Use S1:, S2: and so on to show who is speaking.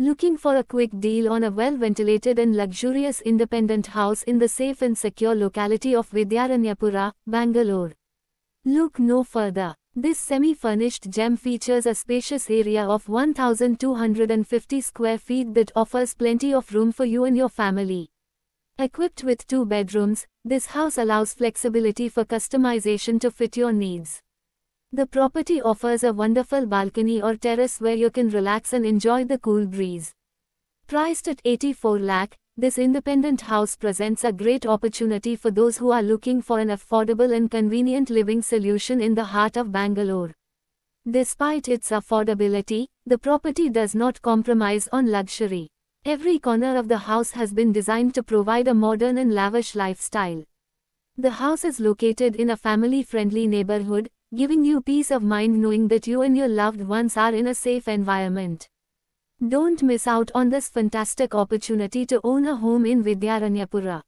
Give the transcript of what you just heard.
S1: Looking for a quick deal on a well-ventilated and luxurious independent house in the safe and secure locality of Vidyaranyapura, Bangalore? Look no further. This semi-furnished gem features a spacious area of 1,250 square feet that offers plenty of room for you and your family. Equipped with two bedrooms, this house allows flexibility for customization to fit your needs. The property offers a wonderful balcony or terrace where you can relax and enjoy the cool breeze. Priced at 84 lakh, this independent house presents a great opportunity for those who are looking for an affordable and convenient living solution in the heart of Bangalore. Despite its affordability, the property does not compromise on luxury. Every corner of the house has been designed to provide a modern and lavish lifestyle. The house is located in a family-friendly neighborhood, giving you peace of mind knowing that you and your loved ones are in a safe environment. Don't miss out on this fantastic opportunity to own a home in Vidyaranyapura.